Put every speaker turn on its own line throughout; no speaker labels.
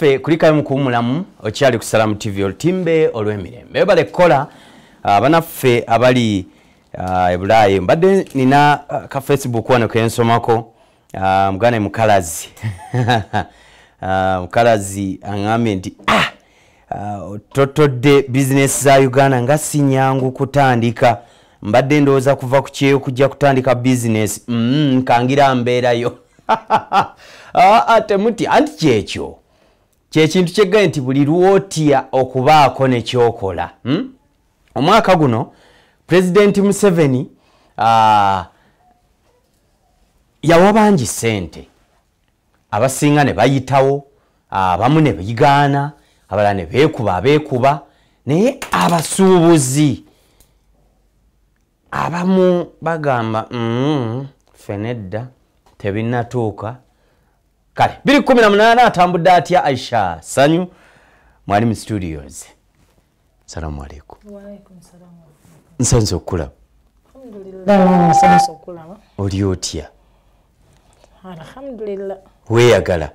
naffe kulikayo mukuwumulamu okyali ku salamu tv olutimbe olw'emirembe ebale kukola abanaffe uh, abali uh, ebulaayi mbadde nina uh, ka facebook wano kensomako muganda mukalazi mukalazi aŋŋambye nti a ah! ototodde bizinesi za uganda nga sinyangu kutandika mbadde ndowooza kuva ku kyeyo kujja kutandika bizinesi mm, nkangira mbeerayo ah, ah, temutya nti kyekyo kyekintu kyeggae nti buli lwotya okubaako nekyokola hmm? omwaka guno pulezidenti museveni yawa bangi sente abasinga ne bayitawo abamu ne beigaana abalala ne beekuba abeekuba naye abasuubuzi abamu bagamba mm, fenedda tebinatuuka kale 218 atambudde atya aisha sanyu mwalimu studios salamu aleiku nsanze okulaba oli otya weyagala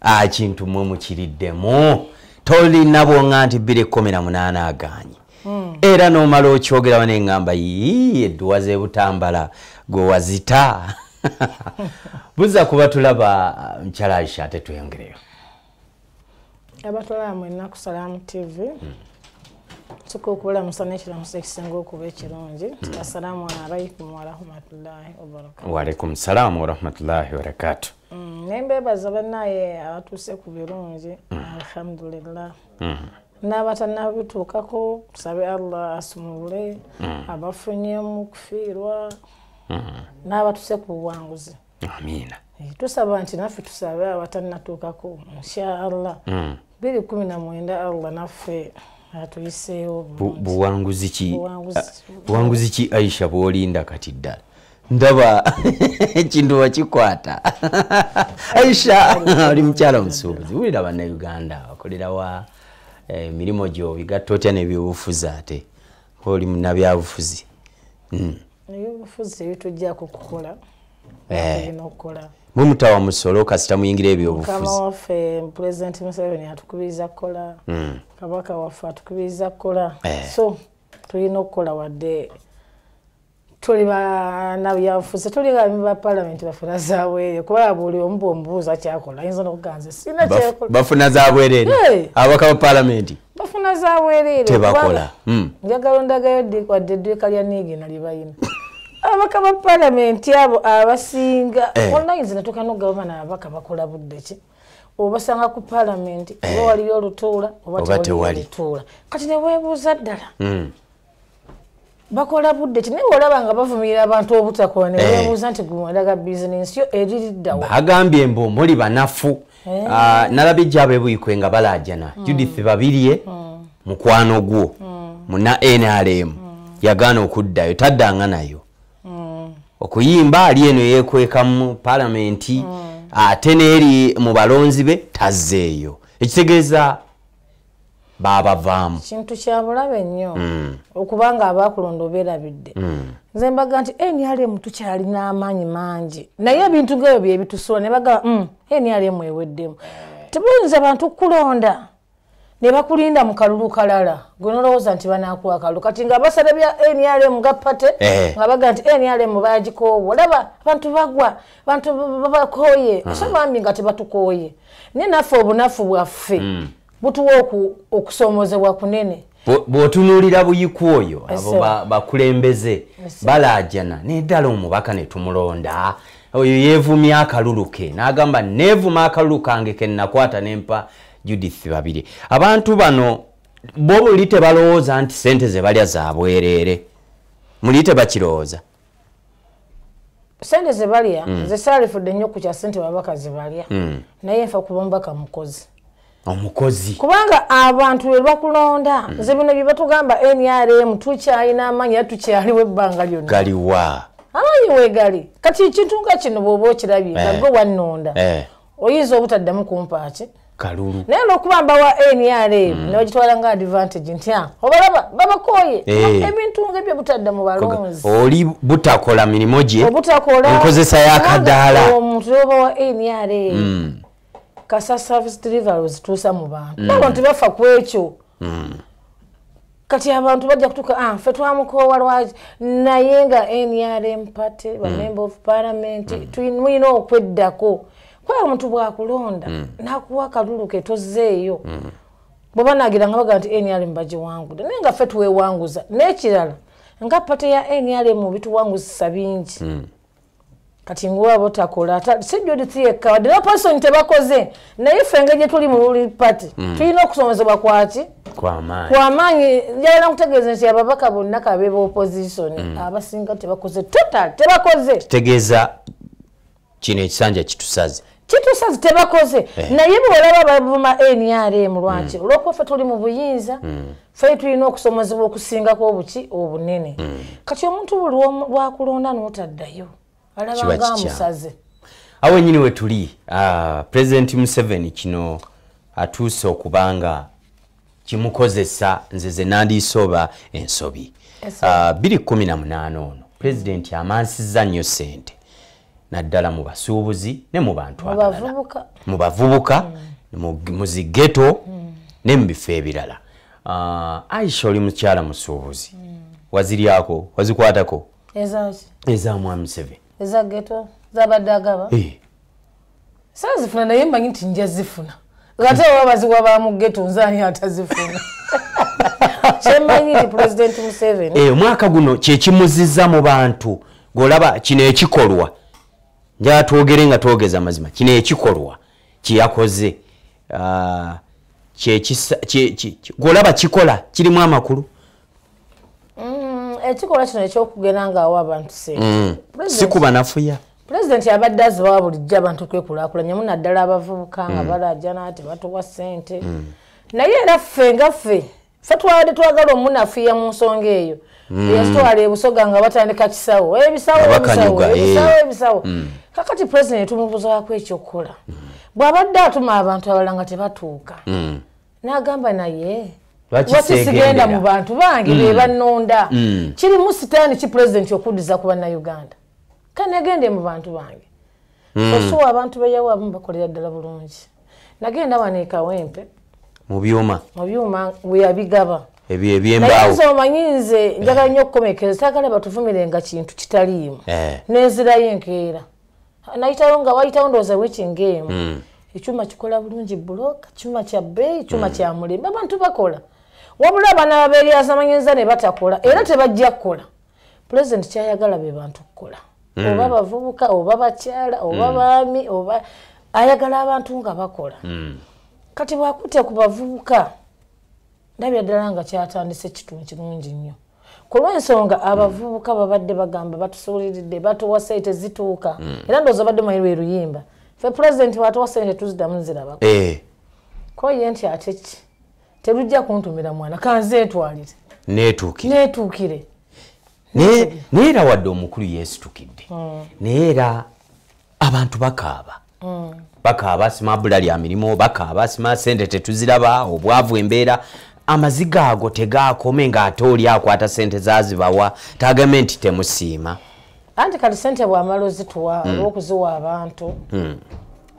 akintu mwe mukiriddemu tolina bwonga nti 218 aganye hmm. era nomala okyogerawo nengamba yii edduwa zebutambala gwewazita buza kuba tulaba uh, mukyala aisha ate tweyongereyo
abatulaba mwena kusalamu tv nsuka hmm. okubulamusa n'ekiramusa ekisinga okuba ekirungi hmm. assalamu alaikum warahmatullahi wabarakatu
waalaikum salamu warahmatullahi wabarakatu
hmm, nembebaza banaye abatuuse ku birungi alhamdulillah n'abatanabituukako kusabe allah asumulule abafunyemu kufiirwa n'abatuse ku buwanguzi amina eh, tusaba nti naffe tusabe abatanatuukaku inshaallah hmm. biri kumi na mwenda allah naffe atuyiseewo
buwanguzi ki aisha bwolinda kati ddala ndaba ekintu wakikwata aisha oli mukyala omusuubuzi wulira bannauganda wakolerawa emirimu eh, gyo bigatto otya nebyobufuzi ate oli munabyabufuzi hmm.
ebyobufuzi ebitujja kukukola
eh. tulina okukola mumutawa musolo kasita muyingira ebyobufuzi kama
waffe pulezidenti museveni atukubiriza kukola hmm. kabaka waffe atukubiriza kukola eh. so tulina okukola wadde tuli banabyabufuzi tuli bami bapalamenti bafuna zabwerere kubaa buli omu bwomubuuza kyakola ayinza nokuganza sina bafuna zabwerere
abaka bapalamenti
bafuna zabwerere tebakola hmm. njagalo ndagayo wadde edduuka lya niigina lyebayina abaka ba paalamenti abo abasinga eh. onlines natuka nogaba naabaka bakola buddeki obasanga ku paalamenti eh. oba waliyo olutuula oba tewalitula kati neweebuuza ddala hmm. bakola budde ki naye olaba nga bavumirira abantu obutakola nebeebuuza eh. nti gumwedaga bizinensi yo
eririddawoagambye mbu omuli banafu ah, nalaba ejjaabo ebuikwe nga balajana hmm. judith babirie hmm. mukwano gwo muna nrm yagaana okuddayo taddanga nayo okuyimba ali eno yekweka mu palamenti mm. ate neeri mu balonzi be tazzeeyo ekitegeeza babavaamu kintu
kya bulabe nnyo mm. okuba nga abakulonda obeerabidde mm. nze mbaga nti e nialemu tukyalina amaanyi mangi naye ebintu ngaebyo byebitusula ne bagaba mm, e nialemu eweddemu eh. tebuyinza bantu kulonda ne bakulinda mu kalulu kalala gwe nolowooza nti banaakuwa akalulu kati nga basabe bya nrm gapate eh. nga baga nti nrm bagikoowa olaba abantu bagwa bantu babakooye hmm. so bambi nga tebatukooye naye naffe obunafu bwaffe hmm. butuwa okusoomoozebwa kunene
bw'otunuulira buyiku oyo abo bakulembeze balaajana naye ddala omubaka ne tumulonda oyo yeevumya akalulu ke n'agamba neevuma akalulu kange ke nnakwata nempa judith babiri abantu bano bo muli tebalowooza nti sente zebalya zabwerere muli tebakirowooza
sente zebalya mm. zesaalifudde nnyo kukya sente babaka zebalya mm. naye nfa kuba mubaka mukozi
omukozi
kubanga abantu lwebakulonda mm. nze bino byebatugamba nrm tukyalina amanyi atukyaliwo ebbanga lyonna
galiwa
amanyi wegali kati ekintu nga kino bwoba okirabye eh. gago wanonda eh. oyinza obutaddamu kumpaki kalulu naye nokuba mbawa nrm mm. nebagitwala nga advantage nti ah, obalaba babakoye eh. ebintu ngebyo butadda mu balonzi
oli butakola mirimu gye enkozesa yakadaala
omuntu bawa nrm mm. kasa service delivery zitusa mu bantu mm. nabo nti bafa ku ekyo kati abantu bajja kutuka ah, fe twamukowa lwaki naye nga nrm party bamembe of parliament mulina okweddako kwe omuntu bwakulonda mm. nakuwa kalulu ketozeeyo bweba nagiranga baga nti nrm bagiwangudde naye nga ffe tuwewanguza n'ekirala nga pate ya nrm bituwanguzisa bingi mm. kati ngaabo takola sijudithi yekka wadde naperson tebakoze naye ffe nge gyetuli mu ruli paty mm. tulina okusomezebwa kwaki kwamaanyi jayala nkutegeeza nti ababaka bonna kabe baopositon abasinga tebakoze total tebakoze
kitegeeza kino ekisanja kitusaze
kituusa tebakoze eh. naye bwolaba bavuma nrm lwaki mm. olwokuba fe tuli mu buyinza mm. fe tulina okusomozebwa okusingako obuki obunene mm. kati omuntu buli lwakulonda notaddayo alabanga musaze
awo enyini wetuli ah, president museveni kino atuuse okubanga kimukozesa nze ze nandiisooba ensobi 218 ah, ono pulezidenti amansiza nnyo sente naddala mu basuubuzi ne mu bantu abalala mu bavubuka mm. muzigeto mm. ne mu bifo ebirala ah, aisha oli mukyala musuubuzi mm. waziryako wazikwatako eza mwamuseve
ezageto zabadde agaba eh. sazifuna naye mmanyi nti nja zifuna ate oba baziwa bamugeto nzaani atazifuna kyemmanyi nti pureziden museveni eh,
omwaka guno kyekimuziza mu bantu golaba kino ekikolwa njatwogere nga twogeza amazima kino ekikolwa kyeyakoze uh, golaba kikola kirimu amakulu
mm, ekikolwa kino ekyokugenda ngaawa abantu mm, sikubanafuya pulezidenti abadde azibawa bulijjo abantu okwekulakulanya munaddala abavubuka nga mm. balajana tebatuwa ssente naye era ffe nga ffe fe twabadde twagala omunafuya mu nsonga eyo
Mm. yasitwala
ebusoga nga batandika kisawo ebisawoebisawo eh. mm. kakati pulezidenti tumubuzwako ekyokukola mm. bw'abadde atuma abantu abalala nga tebatuuka n'agamba naye
watisigenda mu bantu bange be bannonda
kirimu sitaani ki pulezidenti okuddiza ku bannauganda kanagende mu bantu bange osuwa abantu beyawo abamu bakolera ddala bulungi nagenda wanekawo empe mubyuma mubyuma weyabigaba
ebi ebyembawo naye
nzomanyi nze eh. njagala nnyo okukomekera sagala batuvumirenga kintu kitaliimu eh. nenzirayo enkeera nayitawo nga wayitawo ndowooza wekingaemu hmm. ekyuma kikola bulungi buloka kyuma kya bbeeyi kyuma hmm. kyamulembe abantu bakola wabula abaana babeeryazamanyiza ne batakola era tebajja kukola pulezidenti kyayagala be bantu kukola hmm. oba bavubuka oba bakyala oba baami oba ayagala abantu nga bakola kati bwakutte ku bavubuka ndabira ddala nga kyatandise kitungi kirungi nnyo ku lw'ensonga abavubuka babadde bagamba batusuuliridde batuwa sente zituuka mm. era ndooza badde mwerwe eruyimba fe pulezidenti watuwa sente tuzidamu nzirabako eh. koye nti ate ki terujja kuntumira mwana kanzeetwalire neetuukire
naye era wadde omukulu yeesitukidde mm. naye era abantu bakaaba mm. bakaaba simabula lya mirimu bakaaba simasente tetuziraba obwavu embeera amaziga ago tegakome ngaate oli akwata sente zazibawa tagambe nti temusiima
anti kati sente bwamala ozituwa hmm. olwokuziwa abantu hmm.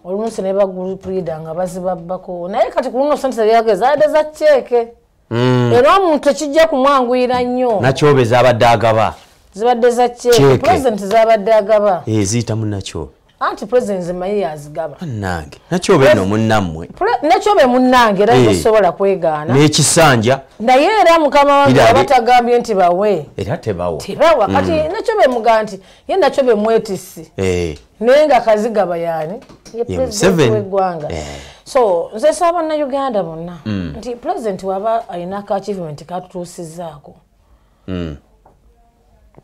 olunusi ne bagroup leader nga bazibabbako naye kati kuluno sente zebyage zaadde za ceke hmm. era omuntu ekijja kumwanguyira nnyo
nakyobe zabadde agaba
zibadde za ceke purezidenti zabadde agaba
eziyitamu eh, nakyobe
anti president zimanyi yazigaba
nange nakyobe no munnamwe
nakyobe munnange era nsobola eh. kwegaana
nekisanja
naye era mukama wange abatagambye nti bawe
era tebawo tebawo mm. kati mm.
nakyobe muganti ye nakyobe mwetisi eh. naye nga kazigaba yani ye president wegwanga eh. so nze saabanna uganda bonna mm. nti president waba alina akaachievement katutuusizaako mm.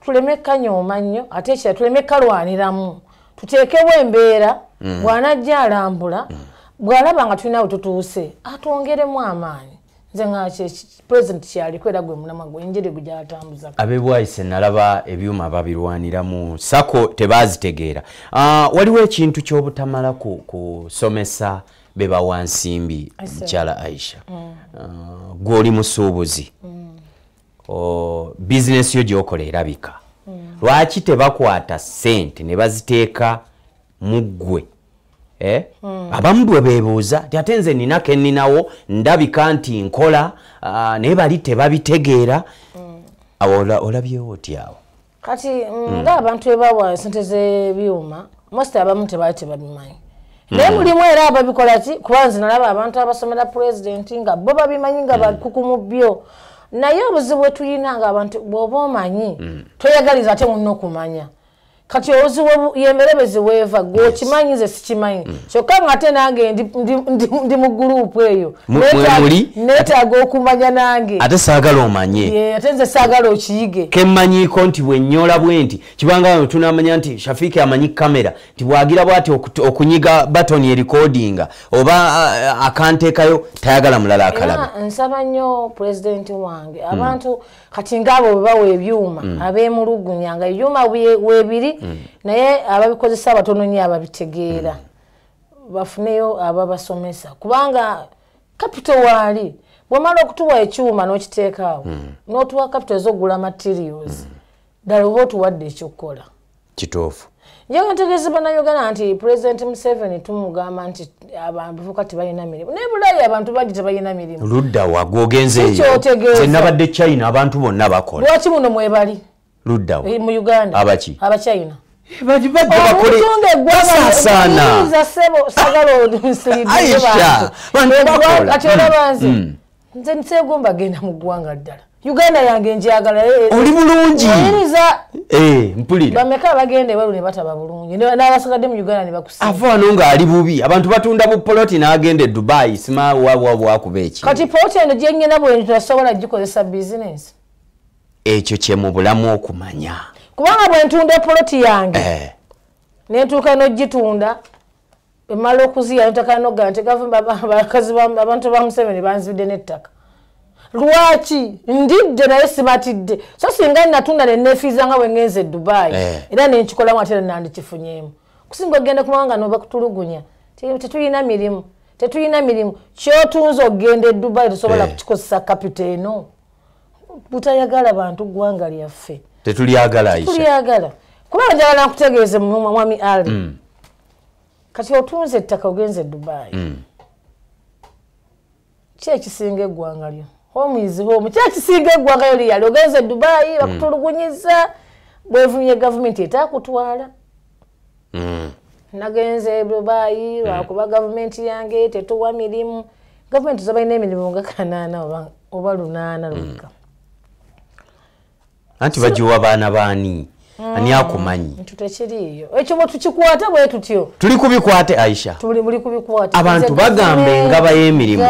tuleme kanyooma nnyo ate ekira tuleme kalwaniramu tuteekewo embeera mm. bw'anajja alambula mm. bw'alaba nga tulina we tutuuse atwongeremu amaani nze nga pulezidenti kyaliko era gwe mulama gwe enjeri gwe gyatambuza
abebwayise nalaba ebyuma babirwaniramu sako tebazitegeera ah, waliwo ekintu ky'obutamala kusomesa beba wansimbi mukyala aisha mm. ah, gw'oli musuubuzi oh, bizinesi yo gyokola erabika lwaki tebakwata sente ne baziteeka muggwe eh? mm. abamu bwe beebuuza ti ate nze nina ke nninawo ndabika nti nkola uh, naye bali tebabitegeera hmm. mm. awo olabyewo tyawo
hmm. kati ngaabantu mm. ebawa sente zebyuma most abamu tebali tebabimanyi hmm. naye mm. mulimu era ababikola ki kuba nze nalaba abantu abasomera pulezidenti nga bo babimanyi nga mm. bakukumu byo naye obuzibu bwetulina nga abantu bwoba omanyi mm. toyagaliza ate munna okumanya kati obuzibu yemeremezi weeva gwe okimanyi ze sikimanyi mm. kyokka ngaate nange ndi mu gurupu eyo neetaaga okumanya nange ate saagala
omanye
ate nze saagala okiyige
kemmanyiiko nti bwenyola bwe nti kibanga wano tunamanya nti shafiiki amanyi kamera nti bwagira bwati okunyiga batoni erikodinga oba akanteekayo tayagala mulala akalaba
nsaba nnyo pulezidenti wange mm. abantu kati ngaabo bwe bawa ebyuma mm. abemulugunya nga ebyuma webiri naye ababikozesa abatono nyo ababitegeera mm. bafuneyo ababasomesa kubanga kapito waali bwemala okutuwa ekyuma n'okiteekaawo mm. n'otuwa kapito ez'ogula materials mm. ddala oba otuwadde ekyokukola kituufu njega ntegeeze bannayogana nti pulezidenti museveni tumugamba nti abavubuka tebalina mirimu naye bulaayi abantu bangi tebalina mirimu
ludda wagogenzeyo kyotegeeza nabadde china abantu bonna bakola
lwaki muno mwebali ludawoabakyinanze nsego mbagenda mugwanga ddala uganda yange njagalaoli eh,
eh, bulungibameka
eh, abagenda ewalu nebataba bulungi nabasigadde mu uganda
nebakusavaano ngaali bubi abantu batunda bupoloti nagenda edubai simawawabwakuba ekikati
poloti eno gyenyena bwenasobola gikozesa bizinesi
ekyo kye mu bulamu okumanya
kubanga bwentunda eploti yange eh. nentuuka nogitunda emala okuziya ntakala nogaa ntegavbakazibabantu bamusemeni banzibidde nettaka lwaki ndidde naye sibatidde so singa nnatunda nenefiizanga bwengenza edubaayi eh. era nenkikolamu ate era nandikifunyemu kusinga ogenda kumanga noba kutulugunya tetulina mirimu tetulina mirimu kyotunze ogenda edubaayi tosobola eh. kukikozesa kapita eno butayagala bantu ggwanga lyaffe
tetulyagalatulyagala
kuba njagala nkutegeeze mumuma mwami ali mm. kati otunze ettaka ogenze dubaayi mm. ki ekisinga eggwanga lyo homuizi homu ki ekisinga eggwanga lyo liyali ogenze dubaayi mm. bakutulugunyiza bwevumye gavumenti etakutwala mm. nagenze dubaayi mm. lwakuba gavumenti yange tetuwa mirimu gavumenti zobalina emirimu nga kanaana oba lunaana mm. lwekka mm.
anti bajiwa baana baani hmm. ani akumanyi tuli kubikwate aisha
abantu bagamba engaba y'emirimu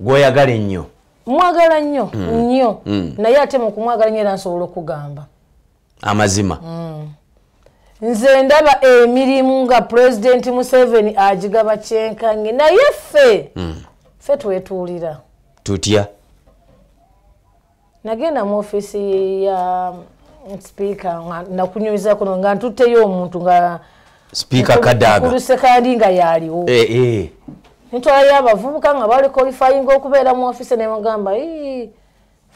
gwoyagala ennyo
mwagala nnyo hmm. nnyo hmm. naye ate mukumwagala nnyo era nsobola okugamba amazima nze ndaba emirimu nga pulezidenti museveni agigaba kyenkanye naye ffe ffe twetuulira tutya nagenda mu ofiisi ya um, sipiika nakunyumiza kuno nga ntutteyo omuntu nga
sipiika kadagakulusekandi
nga yaliwo eh, eh. nitwalayo abavubuka nga bali kolifayinga okubeera mu ofiisi nemugamba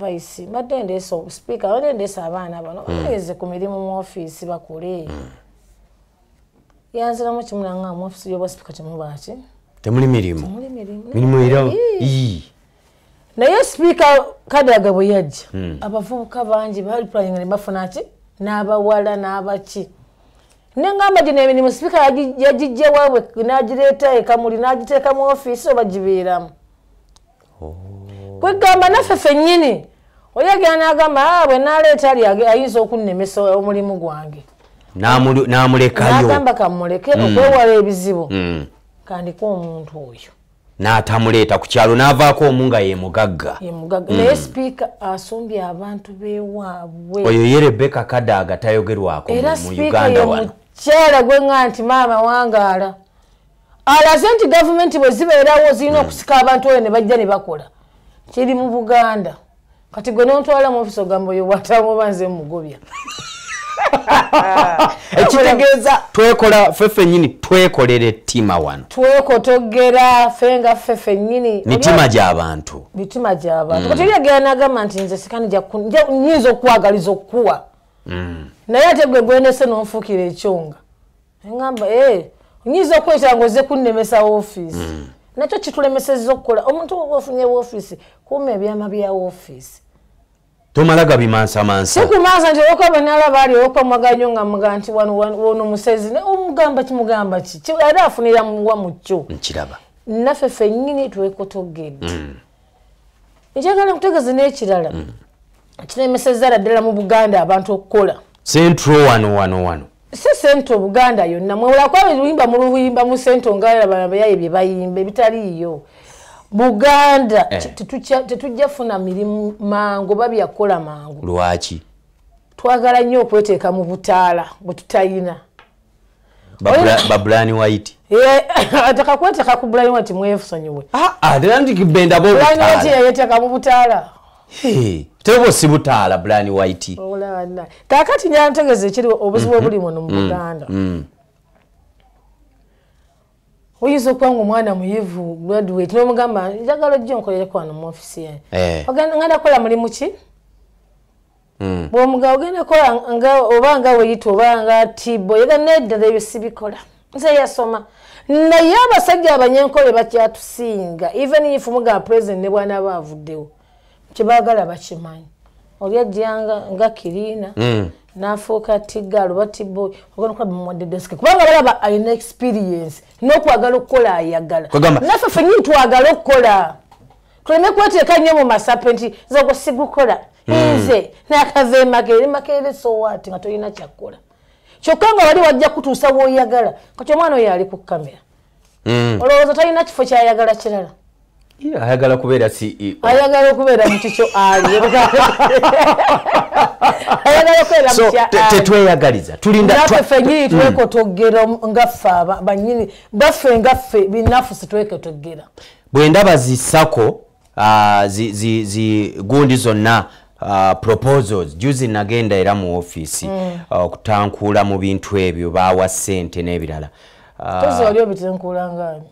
vaisi mbadde ndeesa sipiika badde ndeesa abaana bano hmm. bageze ku mirimu mu ofiisi bakule hmm. yanziramu kimulanga mu ofiisi yobwa sipiika temubaki
temuli mirimu mirimu
naye sipiika kadaga bwe yajja hmm. abavubuka bangi baliplaninga ne bafunaki n'abawala n'abaki nengamba gino emirimu sipiika yagijjawabwe n'agireeta ekamuli n'agiteeka mu ofiisi oba gibeeramu kwegamba oh. naffe fennyini oyagera n'agamba ah, bwe naaleeta ali ayinza okunemesa omulimu gwange
n'amulekayo gamba
kamuleke hmm. okwewala ebizibu hmm. kandika omuntu oyo
n'atamuleeta ku kyalo n'avaako omu nga ye mugagga
mm. oyo
ye rebeka kadaaga tayogerwako mu uganda
wanomukyala gwe nga nti maama wangaala alaze nti gavumenti bwe zibeerawo zirina mm. okusika abantu oyo ne bajja ne bakola kiri mu buganda kati gwe nontwala mu ofisi ogamba oyo watamuba nze mugobya ekitegeeza
twekola ffe ffenyini twekolera ettima wano
twekotogera ffe nga ffe ffenyini mitima
gyabantu
mitima gyabantu kati mm. oliagera nagamba nti nze sikani nyinza okukwagaliza okukuwa mm. naye ate gwe gwenese nonfuukira ekyonga egamba eh, nyinza okwekera ngu oze kunemesa woofiisi mm. nakyo kitulemeseza okukola omuntu woba ofunye woofiisi kuuma ebyama bya woofiisi
tomalaga bimansamansa
tekumansa nti olwokuba banalaba ali olwokuba mwagaanyo nga muga nti wono musezi omugamba kimugamba ki era afunira muwa mu
kyo nkiraba
naffe fennyini twekotogedde njagala mm. nkutegeze n'ekirala mm. kiremesezala ddala mu buganda abantu okukola
sentro wano wano wano
si sento buganda yonna mwewulakwa luyimba mu luyimba mu sento ngaalabaabayaye bye bayimba ebitaliiyo buganda eh. tetujjafuna mirimu mangu babi yakola mangu lwaki twagala nnyo okweteeka mu butaala bwe tutalina
babulani wait
ataka kweteeka ku bulani wait
mwefusonyiweyeteeka
mu butaala
tebo si butaala bulani wait
kakati nyantegeza ekiri obuzibu mhm. obuli muno mu mm, buganda mm. oyinza okuba nga omwana muyivu graduat nomugamba njagala jjo nkolereku wano muofisi yange eh. ogenda kukola mulimu ki hmm. bwomuga ogenda kola oba nga weyita oba nga tibo yega neddala ebyo sibikola nze yasoma naye abasajja abanyenkole bakyatusinga even if muga president ne bwana baavuddewo kyebagala bakimanyi olyajjanga nga kirina hmm. nafuuka tigal oba tiboy ogaaddedeske kubanga balaba alina experience nokwagala okukola ayagala naffe fenyini twagala okukola tuleme kweteeka nnyo mu masape nti zogo sigukola
hmm. nze
nakava emakeere makeere sowaati nga tolina kyakkola kyokka nga wali wajja kutuusa woyagala kati omwana oyo ali ku kamera hmm. olowooza talina kifo kyayagala kirala
ayagala okubeera ceo
ayagala okubeera
mukikyo ali tetweyagaliza eh, tulinaffenyini
twekotogera mm. ngaffe banyini baffe ngaffe binafu sitwekotogera
bwendaba zisako uh, ah, zigundi zi, zi, zonna Uh, proposals juzi nagenda era mu ofiisi mm. Ah, okutankuula mm. uh, mu bintu ebyo bawa sente n'ebirala
uh,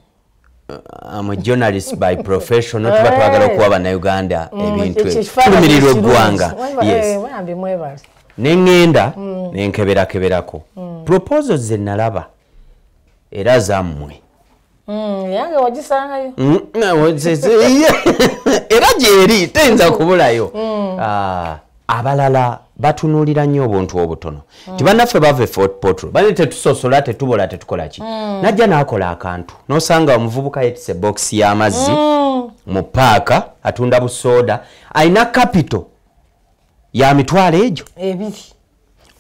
Uh, I'm a journalist by profession not right. batwagala eh. okuwa bannayuganda mm, ebintu tulumirirwa eggwanga yes. Eh, ne ŋŋenda mm. nenkeberakeberako mm. proposal ze nalaba era zammwe mm, mm, eh, era gyeri teyinza kubulayo mm. uh, abalala batunuulira nnyo obuntu obutono nti bannaffe bava e fotpotro bane tetusosola tetubola tetukolaki mm. najja naakola akantu nosanga omuvubuka yetise bokisi y'amazzi mm. mu paaka atunda busooda alina kapito ya mitwalo egyo ebiri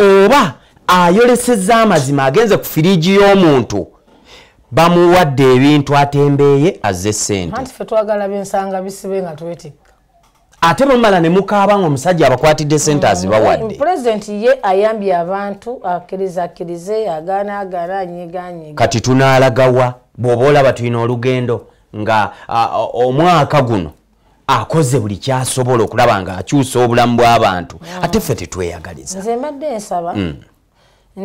oba ayolesezza amazima agenze ku firigi y'omuntu bamuwadde ebintu atembeeye azze ssente
twagala byensanga bisibe nga twetikka
ate bamala ne mukaaba ng'omusajja abakwatidde sente azibawadde
pulezidenti ye ayambye abantu akkiriza akkirize agaana agaana anyiganyi
kati tunaalagawa bw'oba olaba tulina olugendo nga omwaka guno akoze buli kyasobola okulaba ngaakyusa obulamu bw'abantu mm. ate ffe tetweyagaliza
nze mbadde nsaba mm.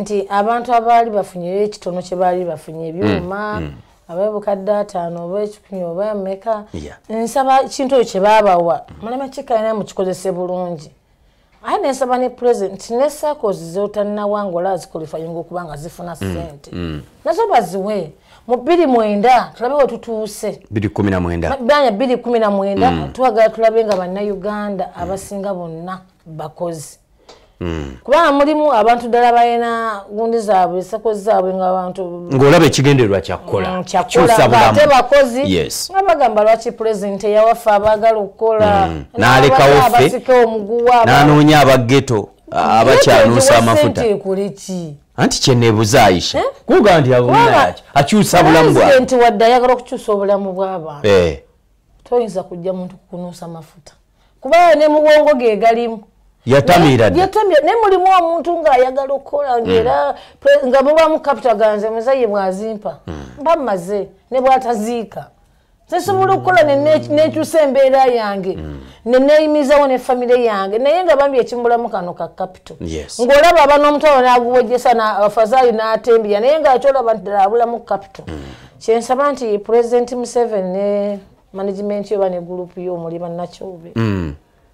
nti abantu abaali bafunyeyo ekitono kye baali bafunye ebyuma mm. abebukadde ataano oba ekikumi oba emeka nsaba kintu ekyo kyebabawa mulema kikalina mukikozese bulungi aye nensaba ne purezidenti ne sacos zotannawanga ola zikolifayinga okuba nga zifuna mm, sente mm. nazo baziwe mu biri mwenda tulabe wetutuuse
banya
biri kumi na mwenda mm. tuwagala tulabe nga bannayuganda abasinga bonna bakozi kuba mulimu abantu ddala balina gundi zaabwe sako zaabwe nga bantu ngaolaba
ekigendeerwa kyakkola mm, kyakkolate
bakozi nga bagamba lwaki pulezidenti eyawaffe abaagala okukola mm. n'alekawo fe omuguwa n'anoonya
abageto abakyanuusa amafuta
kuliki
anti kyeneebuza aisha eh? kuga nti abunaki akyusa bulamu bwaenti
wadde ayagala okukyusa obulamu bw'abantu eh. toyinza kujja muntu kukunuusa mafuta kuba ne mubwongo ge galimu
yatamiraddeyatamira
naye mulimu omuntu ngaayagala okukola ngera mm. nga bulwamu kapita ganze muza ye bwazimpa mba mm. mmaze ne bwataziika sesobola okukola mm. nekyusa embeera yange neneeyimizawo nefamire yange naye nga bambi ekimbulamu kano ka kapito ngaolaba aba n'omutawa nagubojesa abafazaayo n'atembya naye ngaakyolaba nti ddala abulamu kapito kyensaba nti purezidenti museven ne manajimenti yoba ne gurupu yoomuli bannakyobe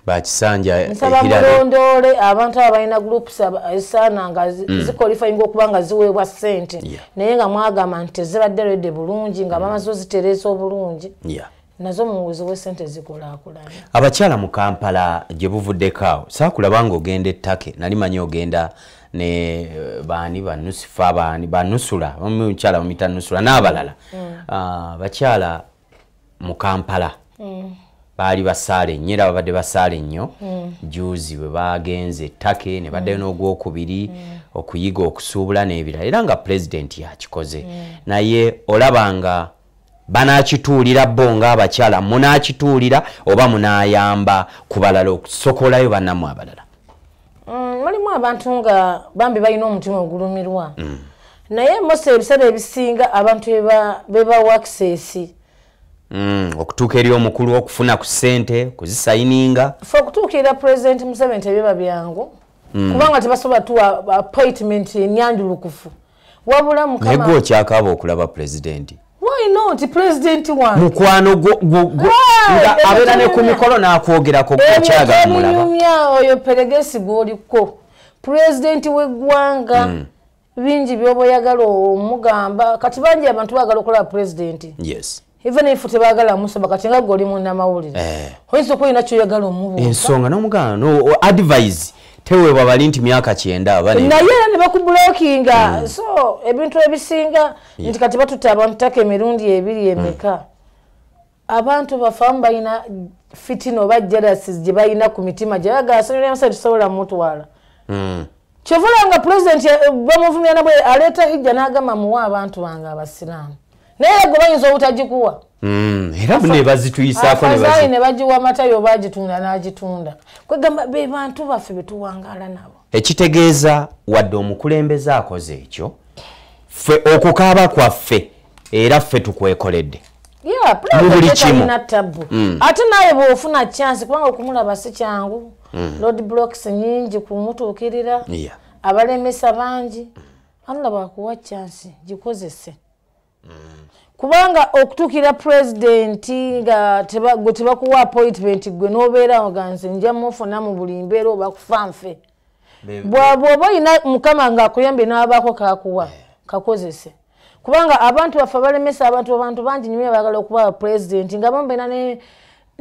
bakisanja nsaba
mulondoole abantu abo balina groups esaana nga zikolifayinga hmm. okuba nga ziweebwa ssente naye nga mwagamba nti tezibadde lwedde bulungi nga hmm. bamaze oziteresa obulungi nazo muwuzi wesente zikulakulana
abakyala mu kampala gye buvuddeko awo saakulaba nga ogenda ettake nali manyi ogenda ne eh, baani banusifa bani banusula mukyala bamita nusula n'abalala hmm. ah, bakyala mu kampala baali basaale nnyo era babadde basaale nnyo hmm. juzi bwe bagenze ettake ne baddayo hmm. n'ogwokubiri hmm. okuyiga okusuubula n'ebirala era nga pulezidenti yakikoze naye olabanga banakituulira bo ngaabakyala munakituulira oba munayamba ku balala okusokolayo bannamu abalala
mulimu abantu nga bambi balina omutima ogulumirwa naye mose ebisale ebisinga abantu bebawa akisesi
Mm, okutuuka eri omukulu okufuna ku ssente kuzisayininga
fe okutuuka era pulezidenti museventi ebyeba byangu mm. kubanga tebasobola tuwa appointment enyanjulukufu wabula naye gwe
okyakaaba okulaba pulezidenti mukwano nga abeera ne ku mikolo n'akwogerako gwokyagamulaba
oyo peregesi gwoliko pulezidenti w'eggwanga mm. bingi byoba oyagala omugamba kati bangi abantu baagala okulaba pulezidenti yes even if tebagala musaba kati nga goli munnamawulire eh. oyinza okuba inakyoyagala omubuka
ensonga nomugana no, advise teweebwa bali nti myaka kyenda naye era
ne bakubulokinga mm. so ebintu ebisinga yeah. nti kati batutte abantaka emirundi ebiri hmm. emeka mm. abantu bafamu balina fitino oba jeras gye balina ku mitima gyeyagala sonyolamusa tusobola mutwala mm. kyovulanga pulezidenti bamuvumya nabwe aleeta hijja n'agamba muwe abantu bange abasiraamu Nele gubayinzo utajikuwa.
Mm, era bune bazituisa afa ne bazi.
Ne baji wa mata yo baji tunda na aji tunda. Kwe gamba be bantu baffe betuwangala nabo.
Ekitegeeza wadde omukulembeza akoze ekyo. Fe okukaba kwa fe era fe tukwekoledde.
Yeah, pula kwa na tabu. Mm. Ati nawe bo ofuna chance kwanga kumula basi changu. Mm. Road blocks nyingi ku mtu ukirira. Yeah. Abalemesa bangi. Mm. Anla bakuwa chance jikozese. kubanga okutuukirira pulezidenti nga gwe tebakuwa appointment gwe nobeera nga nze nja mufuna mu buli mbeera oba kufa nfe bwaba oba oyina mukama ngaakuyambye n'abaako kakuwa eh. kakozese kubanga abantu baffe abalemesa abantu abantu bangi nyumye baagala okuba bapulezidenti nga bamubeera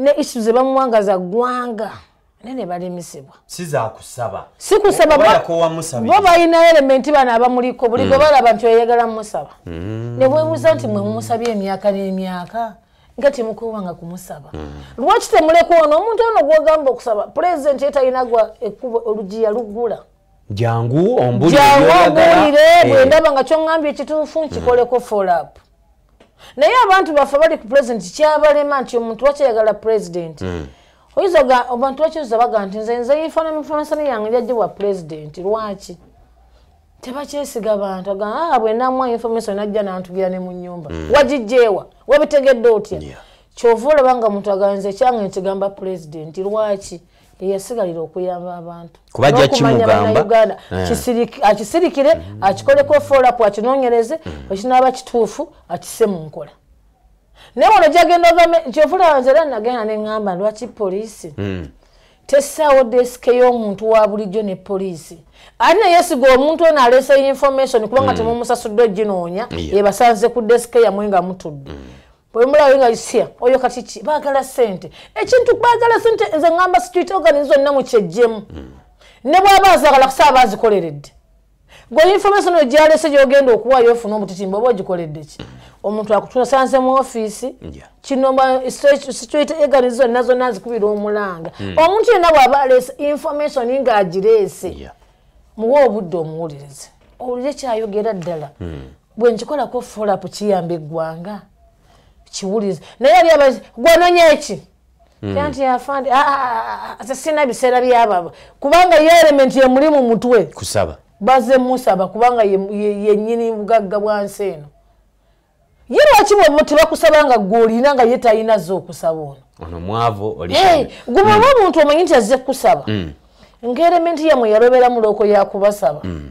ne issu ze bamuwanga za ggwanga nene balimisibwa
sizakusaba sikusaba bo balina
elementi bano abamuliko buligo mm. balaba nti oyagala mumusaba mm. nebwebuuza nti mwemumusabye emyaka n'emyaka nga temukubanga kumusaba mm. lwaki temuleku ono omuntu ono gwogamba okusaba pulezidenti etalinagwa ekkubo olugiya luggula
jangu ombuliire eh. bwendaba
nga kyoŋambye ekituufu nkikoleko folup naye abantu baffe bali ku pulezidenti kyabalema nti omuntu wakyayagala pulezidenti oyinza ga abantu bakiuza baga nti nze nze yinfonam infomasoni yange jyajjibwa pulezidenti lwaki tebakyesiga bantu aga ah, bwenamuwa infomasoni najja nantugira ne mu nyumba mm. wajijjeewa webitegedde otya kyova olaba nga muntu aga nze ekyange nkigamba pulezidenti lwaki yeyasigalira okuyamba abantu kubajakimugambauganda eh. akisirikire mm. akikoleko folapu akinonyereze mm. ekinaaba kituufu akise mu nkola naye wano gyagenda ovamenti ofula wanze era nagenda neŋŋamba lwaki poliisi hmm. tesaawo desike y'omuntu wa bulijjo ne poliisi ali na yesiga omuntu ono aleesa infomation kubanga hmm. temumusasudde oginoonya ebasanze ku desike yamwe nga mutudde hmm. bwemulawe nga isya oyo katiki baagala ssente ekintu baagala sente nze ŋŋamba sikuiti oganizonna mukyejjemu ne bwaba azaagala kusaaba azikoleredde gwe information ogyalese gyogenda okuwaayo ofuna omutitimba oba ogikoledde ki omuntu akutusanze mu ofiisi kinoma situate egani zonna zonna zikubira omulanga omuntu yenna bw'aba alese information ng'agirese muwe obudde omuwulirize olulye kyayogera ddala bwe nkikolako folapu kiyamba eggwanga kiwulirize naye ali aba gwanonya eki anti afande sina biseera byababa kubanga yo elementi
emulimu mutwe kusaba
baze musaba kubanga yennyini ye, ye, bugagga bwansi eno ye lwaki tebakusaba nga gweolina nga ye tayina zaokusaba ono
onomwavu gwe oba hmm.
omuntu omanyi nti azze kukusaba hmm. ngaerementi yamwe yalobera muloko yakubasaba hmm.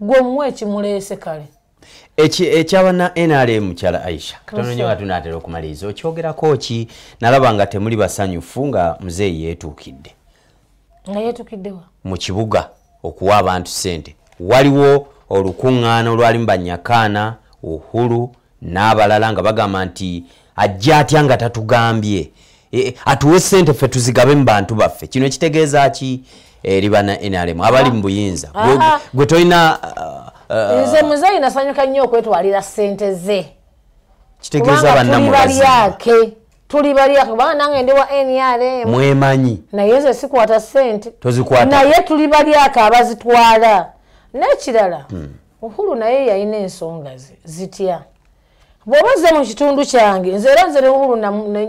gwe mmwe ekimuleese kale
ekyaba na nrm mukyala aisha katononyo watunatera okumaliriza okyogerako ki nalaba nga temuli basanyufu nga muzeeyi yetuukidde
nga yetuukiddewa
mu kibuga okuwa abantu sente waliwo olukuŋŋaana olwali mubanyakaana uhulu n'abalala nga bagamba nti ajja atya nga tatugambye e, e, atuwe sente ffe tuzigabe mu bantu baffe kino ekitegeeza ki eri bannrm abali mu buyinza gwe tolina uh, uh, nze
muzeeyi nasanyuka nnyo okwetwalira sente ze
kitegeeza bannamulaziyake
tuli balya kubanga nange ndiwa nrm
mwemanyi
naye ze sikwata sente naye tuli balyako abazitwala nekirala hmm. uhulu naye yayina ensonga ze zitya bwoba ze mukitundu kyange nze era nze ne uhulu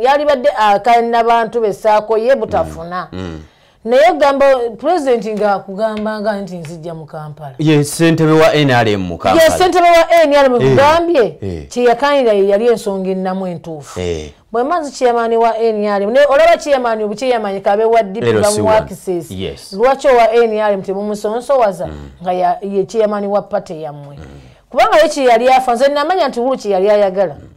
yalibadde akanabantu besaako ye butafuna mm. Mm naye gamba pulezidenti ngaakugambanga nti nzijja mu kampala
ye ssentebe wa nrm ye ssentebe
wa nrm kugambye eh, eh. kyeyakanira ye yali ensonga ennamu entuufu eh. bwe mazi kiyamaani wa nrm naye olaba kiyamaani obukiyamaanyi kabe wa dipamuakises lwaki owa nrm temumusonsowaza mm. nga ye kiyamaani wa pate yammwe kubanga ye kyeyali afa nze namanya nti wulu kyeyali ayagala mm.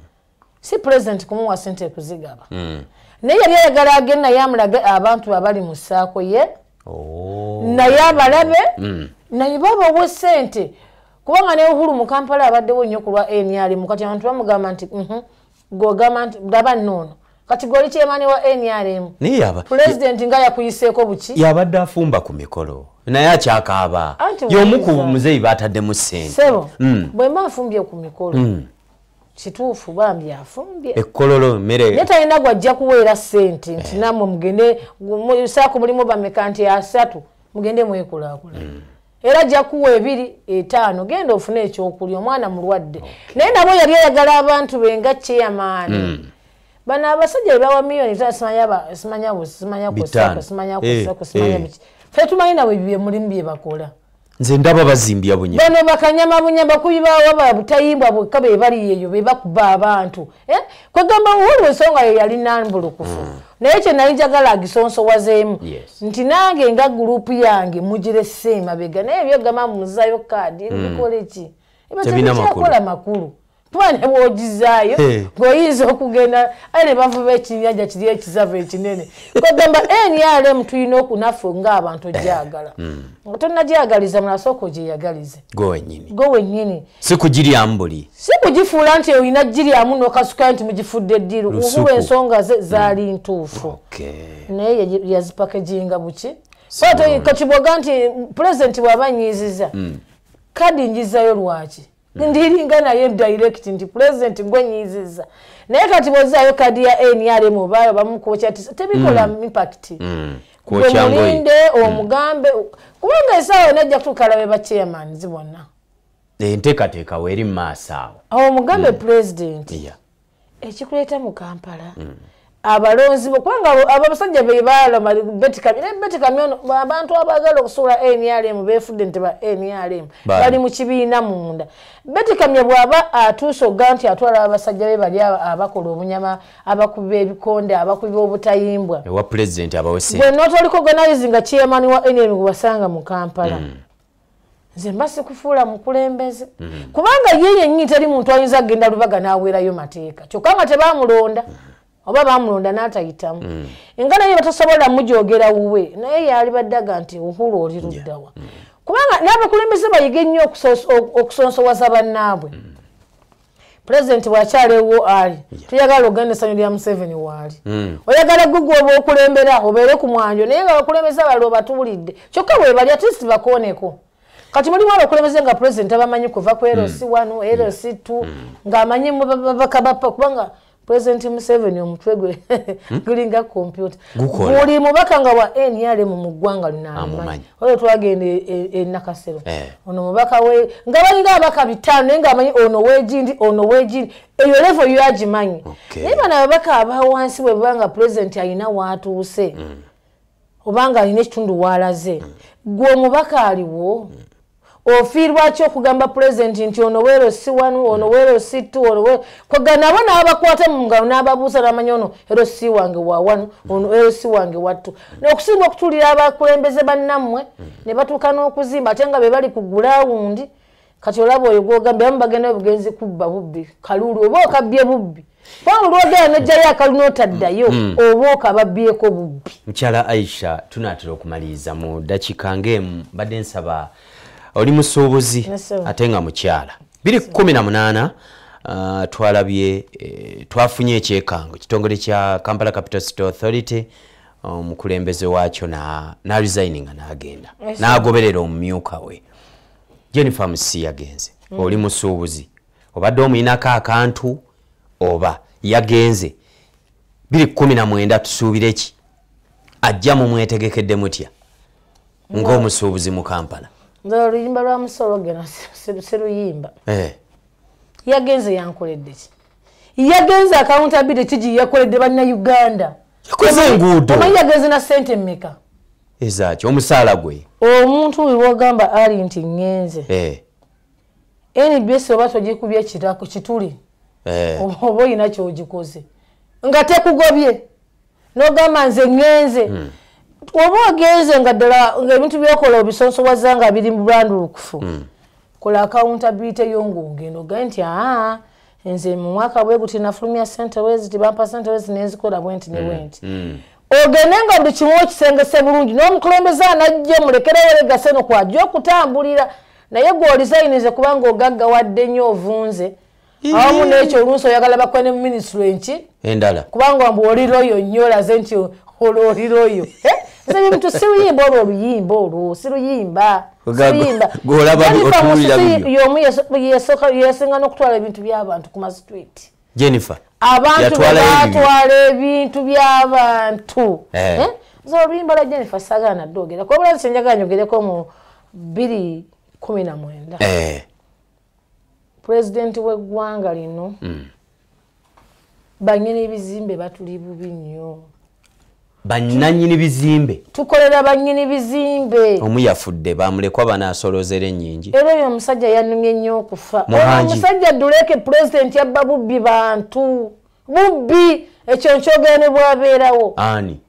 si pulezidenti kumuwa sente kuzigaba mm. naye yali ayagala age naye amulage abantu abali mu saako ye
oh. naye abalabe mm.
naye baba owe sente kubanga neuhulu mukampala abaddewo nnyo kulwa enyali mukati abantu bamugamba nti mhm, gogamba nti daba nnoono kati goli kyemani wa nrm pulezidenti nga yakuyiseeko buki
yabadde afumba ku mikolo naye akyakaaba yomuku muzeyi baataddemu sente mm.
bwemba afumbye ku mikolo mm. kituufu bambi afumbye ekkololo mmere naye talina gwajja kuweera ssente nti eh. nammwe mugende saako mulimu bameka nti asatu mugende mwekulaakula mm. era ajja kuwa ebiri etaano genda ofune ekyokulya omwana mulwadde naye nabwe yali ayagala abantu benga kyeyamaani mm. bano abasajja ebawa miliyoni simanyaosimanyaosimanyaosimanya fe tumanyi nabwe bye mulimu byebakola
nze ndaba bazimbya bunya bano
bakanyama bunya bakuyibaawo babutayimbwa bwekka bebaliyeyo bebakuba abantu eh? kwegamba wulu ensonga ye yali nambulukufu mm. naye kyenali njagala agisonsowazeemu nti nange nga gurupu yange mugireseemabega naye ebyogamba mumuzayo kaadi mm. bikoleki ebyo tebikyakola makulu mm. twane bwogizaayo eh. ngaoyinza okugenda ale bavuba ekinyanja kiri ekizava ekinene kagamba nrm tulina okunafu ngaabantu ogyagala eh. hmm. tonagyagaliza mulasooka ogyeyagalize gowenyini
sikugiryamu buli
sikugifuula nti olina giryamu nokasukaa nti mugifudde ddiru ubuwa ensonga ze hmm. zaali ntuufu naye yazipakaginga buki kati boga nti purezidenti bwaba nyiziza hmm. kadi njizayo lwaki ndiringa naye direct nti president gwenyiziza naye kati bozayo kadi ya nrm bayo bamukwoca ti tebikola mm. impact
gwemulinde
mm. omugambe mm. kubanga esaawa yona ajja kutukala be bachairmanzi bonna
enteekateeka weeri mumaaso awo omugambe mm. president yeah.
ekikuleeta mu kampala mm. abalonzi bo kubanga abasajja be baalama beti kamyono naye beti kamyono abantu abaagala okusuula nrm beefudde nti ba nrm bali mu kibiina munda beti kamya bw'aba atuuse ogga nti atwala abasajja be bali abakola obunyama abakubi b'ebikonde abakubi b'obutayimbwa
ewa pulezidenti abawese we notaliko
oganalizi nga kiyamani wa nrm gwebasanga mu kampala mm. nze mba sikufuula mukulembeze mm. kubanga ye yennyini tali muntu ayinza agenda lubaga n'aweerayo mateeka kyokka nga tebamulonda mm. oba bamulonda n'atayitamu enga naye batasobola mujogera wuwe naye yalibaddaga nti uhulu oli luddawa kubanga n'abakulembeze bayiga ennyo okusonsowaza bannaabwe pulezidenti bwakyaleewo ali tuyagala ogenda essanyu lya museveni waali oyagala gugu oba okulembera obeere ku mwanjo naye nga abakulembeze abali obatuulidde kyokka webali atisiti bakooneko kati mulimu abakulembeze nga pulezidenti abamanyi kuva ku erosi wanu erosi tu ng'amanyi mubabaka bapa kubanga pulezidenti museveni omutwe gwe hmm? gulinga kompyuta buli mubaka nga wa nrm e mu ggwanga luno amumanyi oyo twagenda enakasero e, e eh. ono mubaka we nga balina abaka bitaano naye ngaamanyi ono wegindi ono wegindi eyo levo yagimanyi naye bana ababaka abawansi bwe bubanga pulezidenti alina waatuuse hmm. obanga alina ekitundu waalaze hmm. gwe omubaka aliwo ofiirwaki okugamba pulezidenti nti ono weero si wanu ono weero si tu ono weero kwegana abo n'abakwata mungalo n'ababuusa namanya ono ero si wange wa wanu ono ero si wange wattu nokusinga okutuulira abakulembeze bannammwe ne batuuka n'okuzimba ate nga be bali ku gulaawundi kati olaba oyo gwogambye amu bagenda bugenzi kubba bubbi kaluulu oba okabbye bubbi olwogera nojjayo akalu notaddayo hmm. oba okababbyeko bubbi
mukyala aisha tunaatera okumaliriza mu dakikangaemu mbadde nsaba oli musuubuzi ate nga mukyala 218 uh, twalabye eh, twafunye ekyekango kitongole kya kampala capital city authority uh, omukulembeze um, wakyo narsigni na nga nagenda nagoberera omumyuka we jennifer musi yagenze mm. oli musuubuzi obadde omuyinako akantu oba yagenze 219 tusuubire ki ajja mumwetegekedde mutya ngaomusuubuzi mu kampala
nze oluyimba lwa musolo geno siruyimba eh. yagenze yankoledde ki yagenze accountability gi yakoledde bannauganda enguudomanyi yagenze na sente mmeka
ezaki omusaala gwe
omuntu oyo lwogamba ali nti ngenze eh. nbs oba togikubye kitaku kituli eh. oba oyina kyogikoze nga tekugobye nogamba nze ngenze hmm. woba ogenze nga ddala ngaebintu byokola obisonsowaza nga biri mubandulukufu hmm. kola akawuntabiite yo ngaogenda ogae nti aa nze mumwaka bweguti nafulumya sente wezti bampa sente wezi nenzikola bwenti niwe nti hmm. hmm. ogende nga buli kimu okisengese bulungi n'omukulembeze anajja mulekereweregase nokwajja okutambulira naye gwolizayinize kubanga ogagga wadde nnyo ovunze awamu nekyo olunsi oyagala bakwe ne muminisitule nki endala kubanga mbu oliroyo nnyo olaze nti oliroyo Ese bintu siruyimba olwo oluyimba olwo siruyimba. Siruyimba. Gw'olaba nti otuwulira biyo. Yalifa yesinga n'okutwala ebintu by'abantu ku masitwiti.
Jennifer. Abantu baatwala
ebintu by'abantu. Nze eh. eh? oluyimba lwa Jennifer Sagana ddoogera. Kwa bulansi njagala njogereko mu bbiri kumi na mwenda. Eh. Pulezidenti w'eggwanga lino. Hmm. Bannyini ebizimbe batuli bubi nnyo.
bannannyini bizimbe
tukolera bannyini bizimbe
omu yafudde bamulekwa banaasolozera ennyingi
era oyo omusajja yanumye ennyo okufa omusajja duleke pulezidenti yabba bubbi bantu bubbi ekyo nkyogera ne bwabeerawo
ani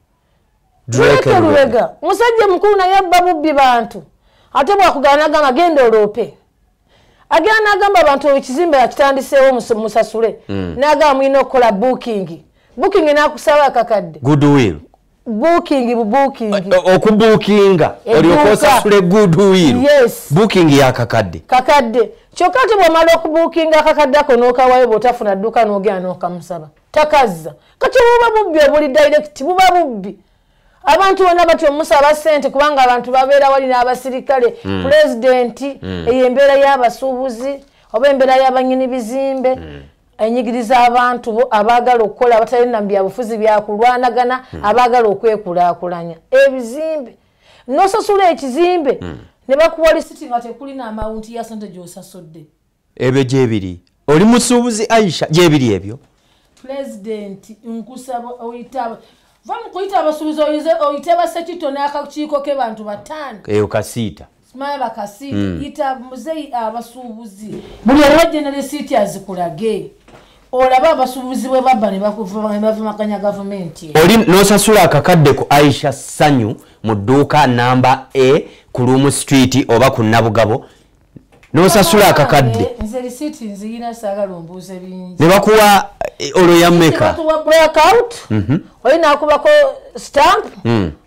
duleke lubega
omusajja mukulu naye abba bubbi bantu ate bwakugaanagamba genda oloope agenda nagamba abantu ekizimbe yakitandiseewo musasule hmm. nagamba mulina okukola bookingi bookingi nakusaba akakadde goodwill booking booking eh,
okubookinga oliokosa sule goodwill yes booking ya kakadde
kakadde kyokka ti bwamala okubookinga akakadde ako n'okawaayo bwotafuna dduka n'ogenda n'okamusaba takazza kati buba bubbi obuli direct buba bubbi abantu bonna batyo musaba sente kubanga abantu babeera wali n'abasirikale mm. pulezidenti mm. eyo embeera y'abasuubuzi oba embeera y'abanyini bizimbe mm. enyigiriza abantu abaagala okukola abatali na byabufuzi byakulwanagana hmm. abaagala okwekulaakulanya ebizimbe nosasula ekizimbe hmm. ne bakuwa lisiti nga tekuli n'amawunti ya sente gyosasudde
ebyo gyebiri oli musuubuzi aisha gyebiri ebyo
pulezidenti nkusaba oyitaba va mukuyita abasuubuzi oyite basekito n'akakiiko ke bantu bataano
eyo kasiita
tumanye bakasiri mm. yita muzeyi ah, abasuubuzi buli olwagenere siiti azikulage olaba abasuubuzi bwe babba nebavumaganya gavumenti oli
n'osasula akakadde ku aisha sanyu mu dduuka namba a ku luumu street oba ku nnabugabo nosasula akakadde nebakuwa olwo
yammekaoyinakubako stamp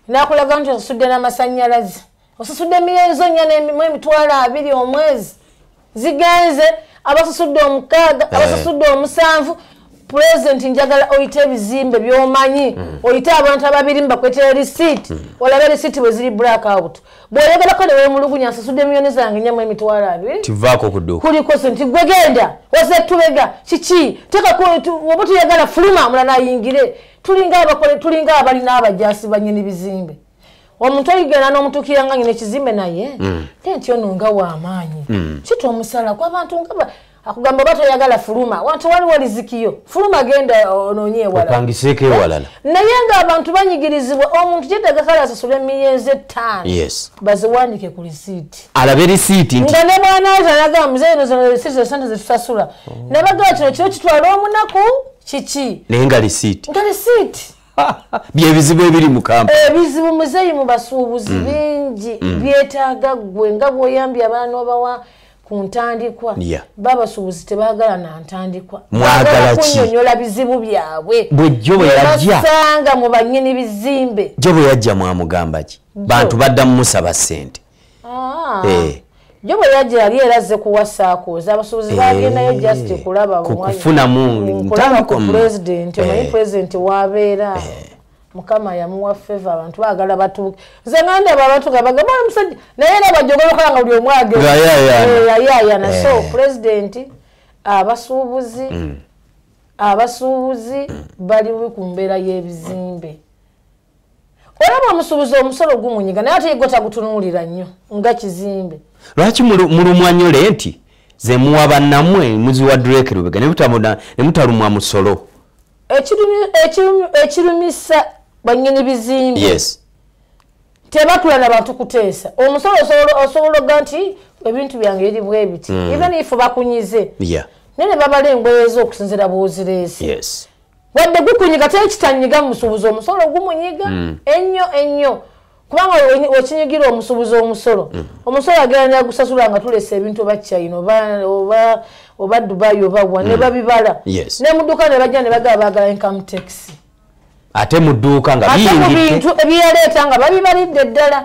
inakulaga hmm. nti osudde n'amasanyalazi osusudde emirezo nyanamu emitwalo abiri omwezi zigenze abasusudde omukaaga eh. abasusudde omusanvu purezidenti njagala oyite ebizimbe byomanyi hmm. oyite abantu ababiri mbakwetera lisiiti hmm. olabe lisiiti bwe ziri blackout bweyogerako newe mulugunya nsasudde emiyoni zange nyamu emitwalo
abirikuliko
nti gwegenda wasetubega kiki oba tuyagala fuluma mulanayingire tulinga abalina abajasi banyini bizimbe omuntu oyigenda n'omutuukira nga nyina ekizimbe naye mm. te nti ono nga waamaanyi kita mm. omusala kwabantu nkaba akugamba oba toyagala fuluma wantu wali waliziikiyo fuluma genda onoonye ewalaopangiseeko ewalala eh, naye ngaabantu banyigirizibwa omuntu kyeddagakala asasula emiyenzi ettaano baziwandike ku lisiiti
alabe lisiiti nga
ne bwanaaza naga muzeeno zino lisiiti zesente zetutasula oh. nabagaa kino kiro kitwala omunaku kiki
naye nga lisiiti
nga lisiiti
byebizibu ebiri mukampa
ebizibu eh, muzeyi mubasuubuzi mm. bingi mm. byetaaga gwe nga bwoyambye abaana obawa ku ntandikwa babasuubuzi tebagala nantandikwa mwagala kunyonyola bizibu byabwe bwejjo bweyaasanga mubanyini bizimbe
jo bwe yajja mwamugamba ki bantu badda mumusaba ssente
ah. eh. Jobo yaje ali eraze kuwasako za basubuzi bagenda ye eh, just kulaba mwanyi. Kufuna
mungu. Mm, kulaba ku president, mwanyi
eh, president wabera. Eh. Mukama ya muwa favor abantu bagala batu. Ze nganda abantu gabaga ba msaji. Na yena bajogolo kala nga uli omwage. Ya ya ya. Ya ya ya na so president abasubuzi mm. abasubuzi mm. bali ku mbera y'ebizimbe. Olaba musubuzo musoro gumunyiga naye ate gotagutunulira nnyo nga kizimbe.
lwaki mulumwa nyole nti zemuwa bannamwe muziwa drake lubega nemutalumwa musolo
ekirumisa banyini bizimbe tebatula nabantu kuteesa omusolo osobola oga nti ebintu byange eri bwebiti mm. even ife bakunyize naye nebabala engoyeze okusinzira bwozireese wadde gukunyiga tekitanyiga musuubuzi omusolo gumunyiga mm. ennyo ennyo kubanga wekinyigira omusubuzi mm. omusolo omusolo agerani agusasula nga tulesa ebintu bacyaino oba dubayi obawa ne mm. babibala nemuduka nebaja nebagaa bagala encamtax
ate muduuka nga bintu
ebyeyaleeta nga babibalidde ddala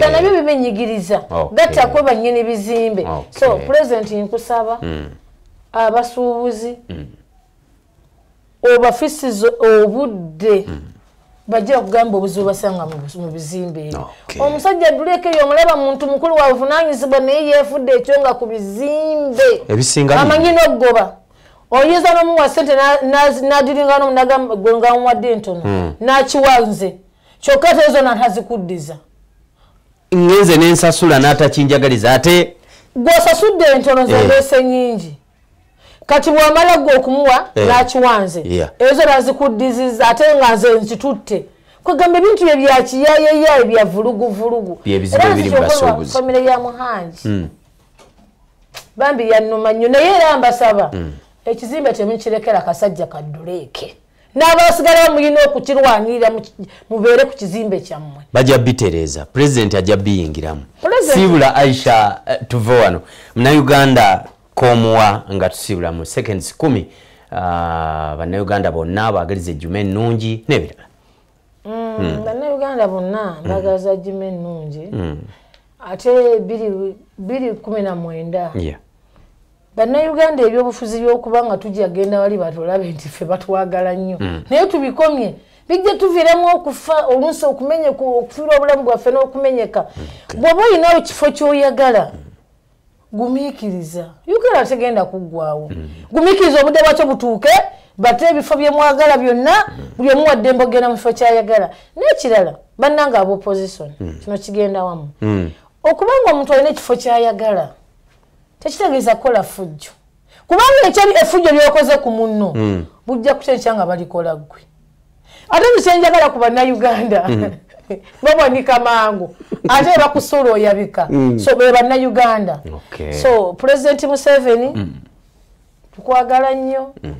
ga nabyo bibinyigiriza gattakwe banyini bizimbe so pulezidenti nkusaba mm. abasuubuzi obafisize obudde bajja okugamba obuzibu basanga mu bizimbe eri omusajja duleka eyo omulaba muntu mukulu wavunanyizibwa naye yeefudde ekyo nga ku bizimbe amanyi n'okugoba oyinza nomuwa sente nadiringanomunagamugamuwadde entono hmm. nakiwanze kyokka te zona tazikuddiza
ngenze nensasula natakinjagaliza ate
gwosasudde entono zaleese eh. nyingi kati bwamala gwe okumuwa nakiwanze eh. ezo nazikudiziza ate nga nze nzitutte kwegamba ebintu bye byakiyayeya ebyavuluguvulugu famire ya muhanji bambi yanuma nnyo naye era mbasaba hmm. ekizimba temukirekera kasajja kaduleeke n'abasigala bamulina okukirwanirira mubeere ku kizimbe kyammwe
bajja bitereeza pulezidenti ajja biyingiramu sibula aisha eh, tuve wano munauganda komuwa nga tusibula mu seconds 1 uh, bannayuganda bonna bagaliza ejjuma ennungi nebirala
mm, hmm. bannayuganda mm, mm. bonna mbagaza hmm. mm. juma ennungi mm. ate 219 yeah. bannayuganda ebyobufuzi byokuba nga tujagenda wali batulabe nti fe batwagala nnyo mm. naye tubikomye bijja tuviiramu okufa olunsi okumenyeka okufiira obulamu bwaffe n'okumenyeka hmm. okay. bw'oba olinawo kifo kyoyagala mm. gumiikiriza uganda tegenda kuggwawo gumiikiriza obudde bwakyo butuuke bate ebifo byemwagala byonna buli omuwadde mbogenda mukifo kyayagala nekirala bannanga abaopposition hmm. kino kigenda wamu hmm. okubanga omuntu alina ekifo kyayagala tekitegeeza kukola fujjo kubanga ekyali efujjo lyokoze ku munno hmm. bujja kutenkyanga balikola ggwe ate nikyenjagala ku bannauganda Mbobo ni kama angu. Aje wa kusuru wa yabika. Mm. So, beba na Uganda. Okay. So, President Museveni, mm. tukua gara nyo. Mm.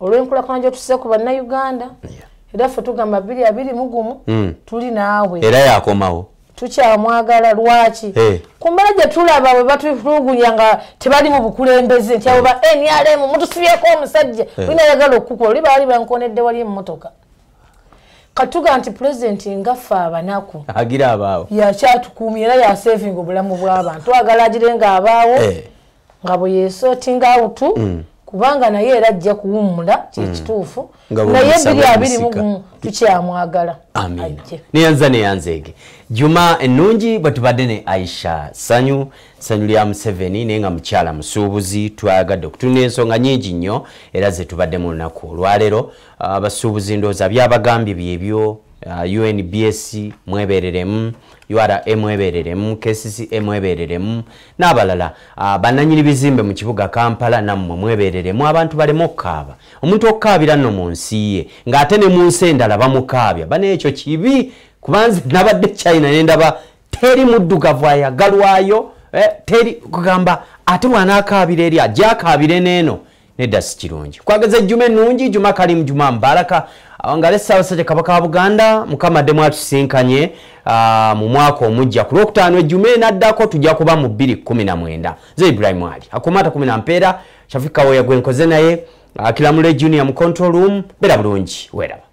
Uluwe mkula kwanjo tuseku wa na Uganda. Yeah. Edafo tuga mabili ya bili mugumu. Mm. Tuli na awe. Elaya akoma ho. Tucha mwa gara ruachi. Hey. Kumbala jatula baba batu frugu yanga tebali mbukule mbezi. Mm. Hey. Chia baba, eh hey, ni alemu, mtu suye kwa msajje. Hey. Wina ya galo kukwa, liba haliba nkone dewa liye mmotoka. katuga nti pulezidenti ngaffe abanaku
agira abaawo
yakyatukuumya era yasavinga obulamu bw'abantu agala agire ngaabaawo eh. nga bwe yesotingautu mm. kubanga naye era ajja kuwummula kyekituufu hmm. naye biri abiri mugumu tukyamwagala
neyanza neyanza ege juma ennungi bwe tubadde ne aisha sanyu sanyu lya museveni naye nga mukyala musuubuzi twayagadde okutuna ensonga nyingi nnyo era ze tubaddemu lunaku olwaleero abasuubuzi ndooza byabagambye byebyo uh, eh, unbsc mwebereremu urm mwebereremu kcc e mwebereremu n'abalala uh, ah, bananyini bizimbe mu kibuga kampala nammwe mwebereremu abantu baleme okukaaba omuntu okukaabira nno mu nsi ye ng'ate ne mu nsi endala bamukaabya banaekyo kibi kubanze nabadde china nendaba teri muddugavu ayagalwayo eh, teri kugamba ate bwanaakaabira erya gyakaabire neeno nedda si kirungi kwageza ejjuma ennungi juma kalimu juma mbaraka awo ngaale ssaabasajja kabaka wa buganda mukama addemu atusinkanye mu mwaka omujja ku lwokutaano ejjuma enaddako tujja kuba mu 219 ze ibrahimu ali akumata 1 mpeera kyafikawooya gwe nkoze naye kiramule junior mu control room beera bulungi weraba